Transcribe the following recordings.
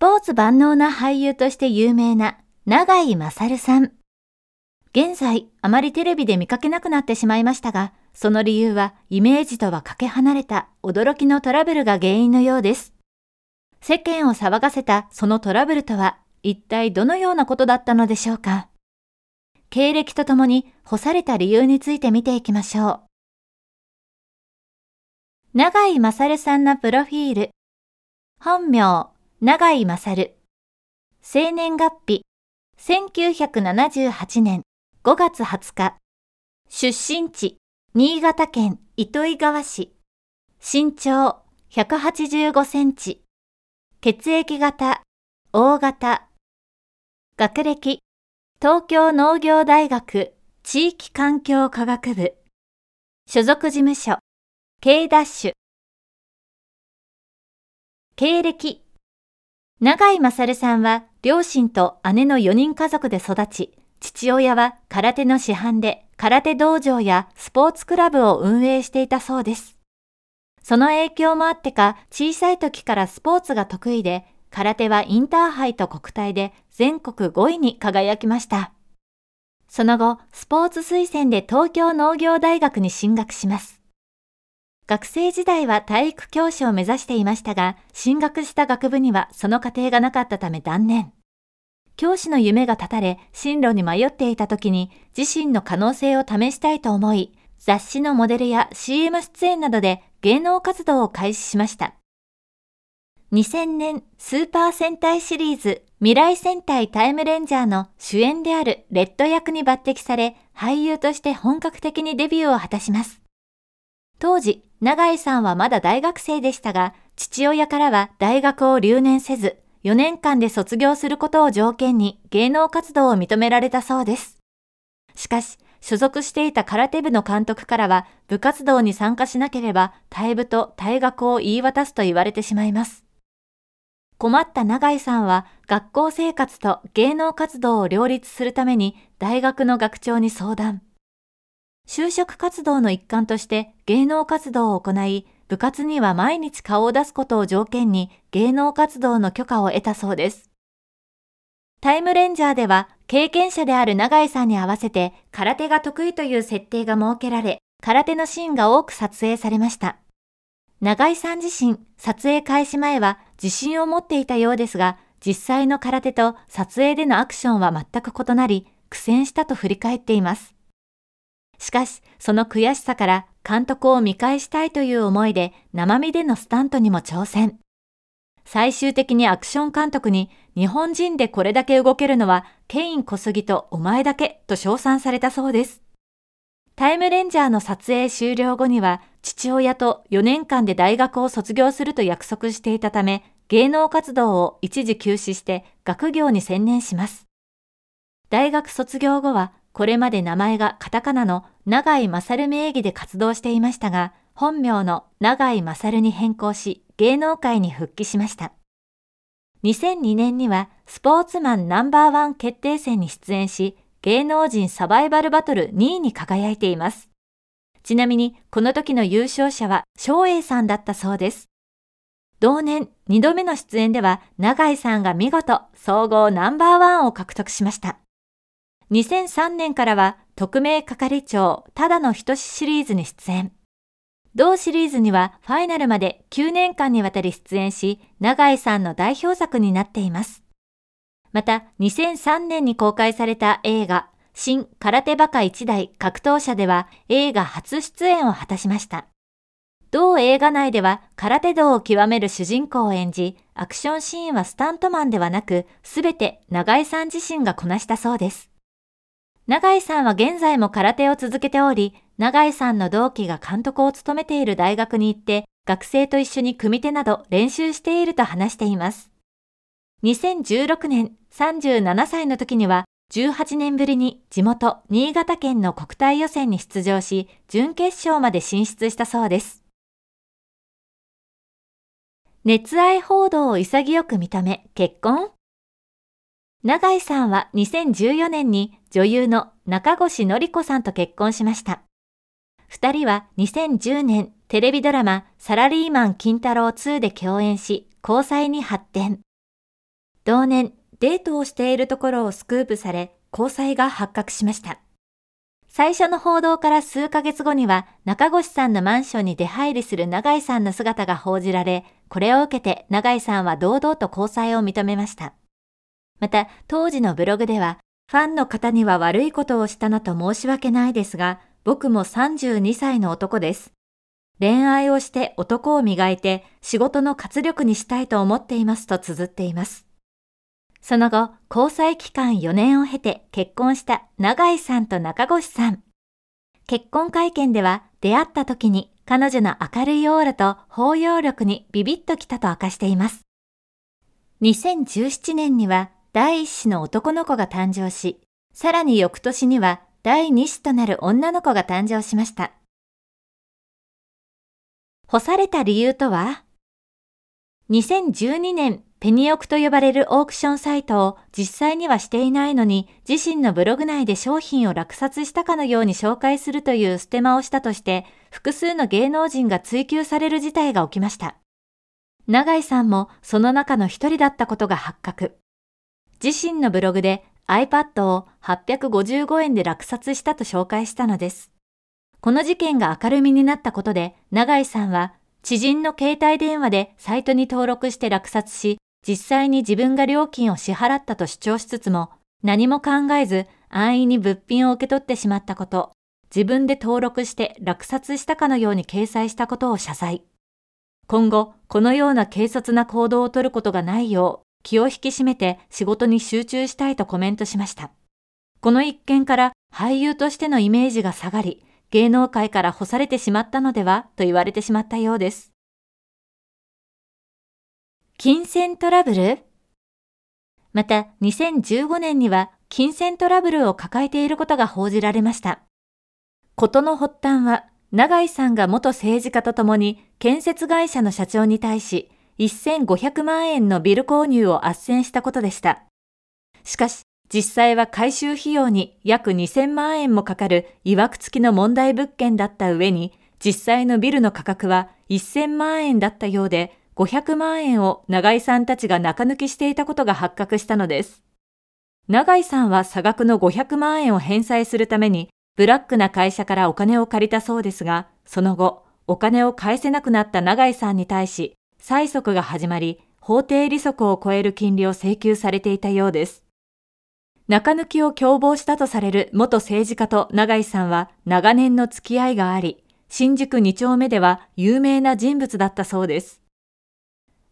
ポーツ万能な俳優として有名な永井勝さん。現在、あまりテレビで見かけなくなってしまいましたが、その理由はイメージとはかけ離れた驚きのトラブルが原因のようです。世間を騒がせたそのトラブルとは一体どのようなことだったのでしょうか経歴とともに干された理由について見ていきましょう。永井勝さんのプロフィール。本名、長井勝。生年月日。1978年5月20日。出身地。新潟県糸魚川市。身長185センチ。血液型。大型。学歴。東京農業大学地域環境科学部。所属事務所。K ダッシュ。経歴永井勝さんは両親と姉の4人家族で育ち、父親は空手の師範で空手道場やスポーツクラブを運営していたそうです。その影響もあってか小さい時からスポーツが得意で、空手はインターハイと国体で全国5位に輝きました。その後、スポーツ推薦で東京農業大学に進学します。学生時代は体育教師を目指していましたが、進学した学部にはその過程がなかったため断念。教師の夢が絶たれ、進路に迷っていた時に、自身の可能性を試したいと思い、雑誌のモデルや CM 出演などで芸能活動を開始しました。2000年スーパー戦隊シリーズ未来戦隊タイムレンジャーの主演であるレッド役に抜擢され、俳優として本格的にデビューを果たします。当時、永井さんはまだ大学生でしたが、父親からは大学を留年せず、4年間で卒業することを条件に芸能活動を認められたそうです。しかし、所属していた空手部の監督からは、部活動に参加しなければ、退部と退学を言い渡すと言われてしまいます。困った永井さんは、学校生活と芸能活動を両立するために、大学の学長に相談。就職活動の一環として芸能活動を行い、部活には毎日顔を出すことを条件に芸能活動の許可を得たそうです。タイムレンジャーでは経験者である永井さんに合わせて空手が得意という設定が設けられ、空手のシーンが多く撮影されました。永井さん自身、撮影開始前は自信を持っていたようですが、実際の空手と撮影でのアクションは全く異なり、苦戦したと振り返っています。しかし、その悔しさから監督を見返したいという思いで生身でのスタントにも挑戦。最終的にアクション監督に日本人でこれだけ動けるのはケイン小杉とお前だけと称賛されたそうです。タイムレンジャーの撮影終了後には父親と4年間で大学を卒業すると約束していたため芸能活動を一時休止して学業に専念します。大学卒業後はこれまで名前がカタカナの長井勝名義で活動していましたが、本名の長井勝に変更し、芸能界に復帰しました。2002年にはスポーツマンナンバーワン決定戦に出演し、芸能人サバイバルバトル2位に輝いています。ちなみに、この時の優勝者は翔英さんだったそうです。同年、2度目の出演では、永井さんが見事、総合ナンバーワンを獲得しました。2003年からは特命係長ただの人志シリーズに出演。同シリーズにはファイナルまで9年間にわたり出演し、永井さんの代表作になっています。また、2003年に公開された映画、新空手バカ一代格闘者では映画初出演を果たしました。同映画内では空手道を極める主人公を演じ、アクションシーンはスタントマンではなく、すべて長井さん自身がこなしたそうです。永井さんは現在も空手を続けており、永井さんの同期が監督を務めている大学に行って、学生と一緒に組手など練習していると話しています。2016年37歳の時には、18年ぶりに地元新潟県の国体予選に出場し、準決勝まで進出したそうです。熱愛報道を潔く認め結婚永井さんは2014年に女優の中越典子さんと結婚しました。二人は2010年テレビドラマサラリーマン金太郎2で共演し、交際に発展。同年、デートをしているところをスクープされ、交際が発覚しました。最初の報道から数ヶ月後には、中越さんのマンションに出入りする永井さんの姿が報じられ、これを受けて永井さんは堂々と交際を認めました。また、当時のブログでは、ファンの方には悪いことをしたなと申し訳ないですが、僕も32歳の男です。恋愛をして男を磨いて仕事の活力にしたいと思っていますと綴っています。その後、交際期間4年を経て結婚した永井さんと中越さん。結婚会見では出会った時に彼女の明るいオーラと包容力にビビッときたと明かしています。2017年には第1子の男の子が誕生し、さらに翌年には第2子となる女の子が誕生しました。干された理由とは ?2012 年、ペニオクと呼ばれるオークションサイトを実際にはしていないのに、自身のブログ内で商品を落札したかのように紹介するという捨て間をしたとして、複数の芸能人が追及される事態が起きました。永井さんもその中の一人だったことが発覚。自身のブログで iPad を855円で落札したと紹介したのです。この事件が明るみになったことで、永井さんは知人の携帯電話でサイトに登録して落札し、実際に自分が料金を支払ったと主張しつつも、何も考えず安易に物品を受け取ってしまったこと、自分で登録して落札したかのように掲載したことを謝罪。今後、このような軽率な行動を取ることがないよう気を引き締めて仕事に集中したいとコメントしました。この一件から俳優としてのイメージが下がり、芸能界から干されてしまったのではと言われてしまったようです。金銭トラブルまた、2015年には金銭トラブルを抱えていることが報じられました。事の発端は、永井さんが元政治家と共に建設会社の社長に対し、1500万円のビル購入を斡旋したことでした。しかし、実際は改修費用に約2000万円もかかる曰く付きの問題物件だった上に、実際のビルの価格は1000万円だったようで、500万円を永井さんたちが中抜きしていたことが発覚したのです。永井さんは差額の500万円を返済するために、ブラックな会社からお金を借りたそうですが、その後、お金を返せなくなった長井さんに対し、催促が始まり、法定利息を超える金利を請求されていたようです。中抜きを共謀したとされる元政治家と永井さんは長年の付き合いがあり、新宿2丁目では有名な人物だったそうです。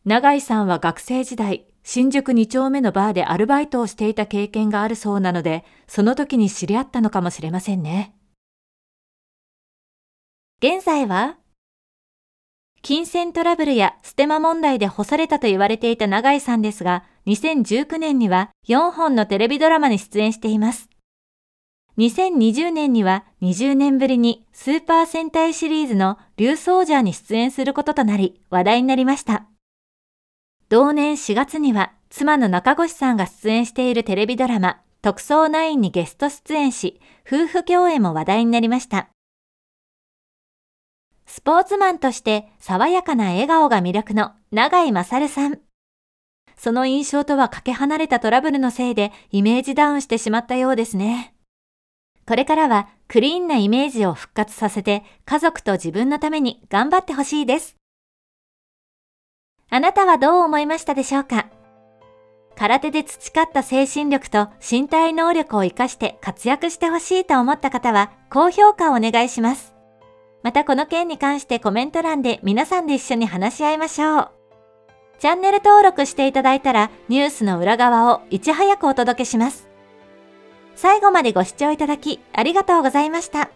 永井さんは学生時代、新宿2丁目のバーでアルバイトをしていた経験があるそうなので、その時に知り合ったのかもしれませんね。現在は金銭トラブルやステマ問題で干されたと言われていた永井さんですが、2019年には4本のテレビドラマに出演しています。2020年には20年ぶりにスーパー戦隊シリーズの竜ソージャーに出演することとなり話題になりました。同年4月には妻の中越さんが出演しているテレビドラマ特捜9にゲスト出演し、夫婦共演も話題になりました。スポーツマンとして爽やかな笑顔が魅力の永井勝さん。その印象とはかけ離れたトラブルのせいでイメージダウンしてしまったようですね。これからはクリーンなイメージを復活させて家族と自分のために頑張ってほしいです。あなたはどう思いましたでしょうか空手で培った精神力と身体能力を活かして活躍してほしいと思った方は高評価をお願いします。またこの件に関してコメント欄で皆さんで一緒に話し合いましょう。チャンネル登録していただいたらニュースの裏側をいち早くお届けします。最後までご視聴いただきありがとうございました。